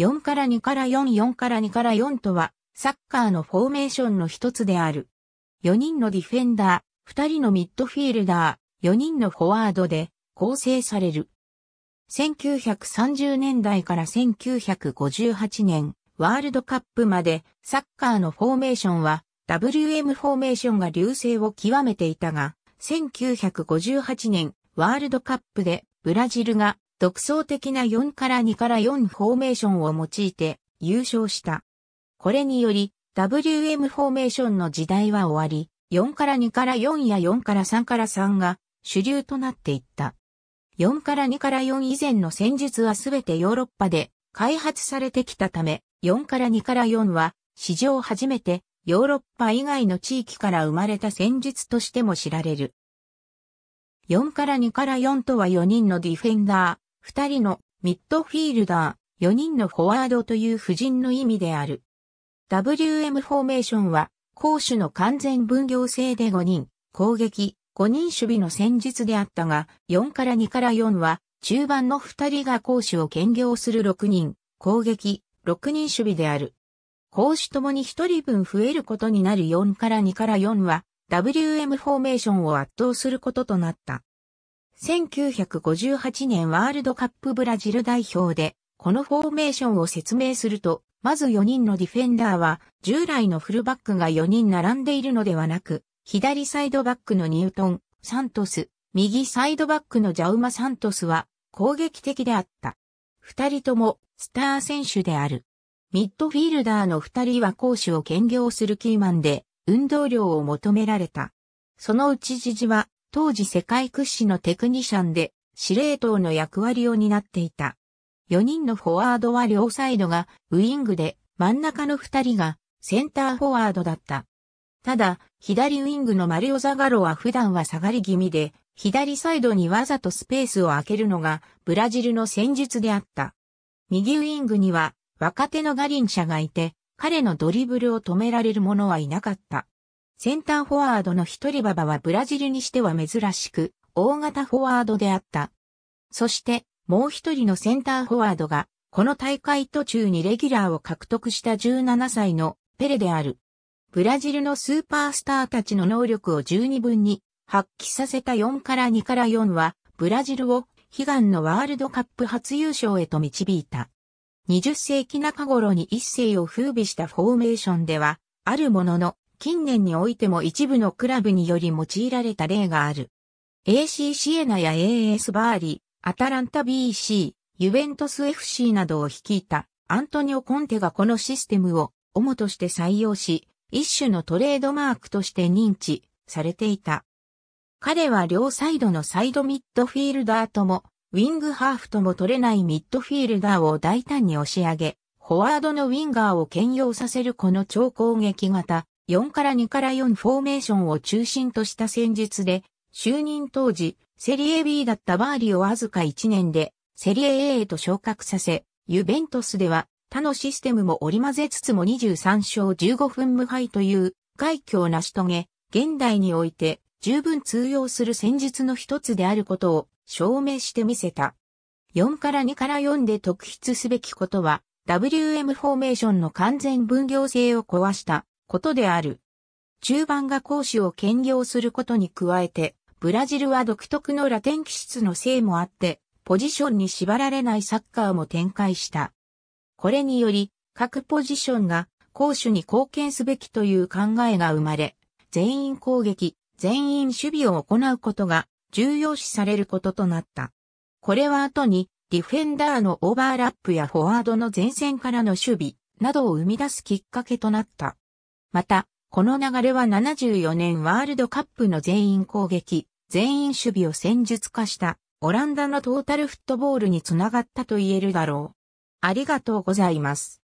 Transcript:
4から2から4、4から2から4とは、サッカーのフォーメーションの一つである。4人のディフェンダー、2人のミッドフィールダー、4人のフォワードで構成される。1930年代から1958年、ワールドカップまでサッカーのフォーメーションは WM フォーメーションが流星を極めていたが、1958年ワールドカップでブラジルが独創的な4から2から4フォーメーションを用いて優勝した。これにより、WM フォーメーションの時代は終わり、4から2から4や4から3から3が主流となっていった。4から2から4以前の戦術はすべてヨーロッパで開発されてきたため、4から2から4は史上初めてヨーロッパ以外の地域から生まれた戦術としても知られる。4から2から4とは4人のディフェンダー、二人のミッドフィールダー、4人のフォワードという布陣の意味である。WM フォーメーションは、攻守の完全分業制で5人、攻撃、5人守備の戦術であったが、4から2から4は、中盤の2人が攻守を兼業する6人、攻撃、6人守備である。攻守ともに1人分増えることになる4から2から4は、WM フォーメーションを圧倒することとなった。1958年ワールドカップブラジル代表で、このフォーメーションを説明すると、まず4人のディフェンダーは、従来のフルバックが4人並んでいるのではなく、左サイドバックのニュートン、サントス、右サイドバックのジャウマ・サントスは、攻撃的であった。二人とも、スター選手である。ミッドフィールダーの二人は攻守を兼業するキーマンで、運動量を求められた。そのうちジジは、当時世界屈指のテクニシャンで司令塔の役割を担っていた。4人のフォワードは両サイドがウイングで真ん中の2人がセンターフォワードだった。ただ、左ウイングのマリオ・ザガロは普段は下がり気味で、左サイドにわざとスペースを空けるのがブラジルの戦術であった。右ウイングには若手のガリンシャがいて、彼のドリブルを止められる者はいなかった。センターフォワードの一人馬場はブラジルにしては珍しく、大型フォワードであった。そして、もう一人のセンターフォワードが、この大会途中にレギュラーを獲得した17歳のペレである。ブラジルのスーパースターたちの能力を十二分に発揮させた4から2から4は、ブラジルを悲願のワールドカップ初優勝へと導いた。20世紀中頃に一世を風靡したフォーメーションでは、あるものの、近年においても一部のクラブにより用いられた例がある。AC シエナや AS バーリー、アタランタ BC、ユベントス FC などを率いたアントニオ・コンテがこのシステムを主として採用し、一種のトレードマークとして認知されていた。彼は両サイドのサイドミッドフィールダーとも、ウィングハーフとも取れないミッドフィールダーを大胆に押し上げ、フォワードのウィンガーを兼用させるこの超攻撃型4から2から4フォーメーションを中心とした戦術で、就任当時、セリエ B だったバーリをわずか1年で、セリエ A へと昇格させ、ユベントスでは、他のシステムも織り交ぜつつも23勝15分無敗という、快挙を成し遂げ、現代において、十分通用する戦術の一つであることを証明してみせた。4から2から4で特筆すべきことは、WM フォーメーションの完全分業性を壊したことである。中盤が講師を兼業することに加えて、ブラジルは独特のラテン気質のせいもあって、ポジションに縛られないサッカーも展開した。これにより、各ポジションが攻守に貢献すべきという考えが生まれ、全員攻撃、全員守備を行うことが重要視されることとなった。これは後にディフェンダーのオーバーラップやフォワードの前線からの守備などを生み出すきっかけとなった。また、この流れは74年ワールドカップの全員攻撃、全員守備を戦術化したオランダのトータルフットボールにつながったと言えるだろう。ありがとうございます。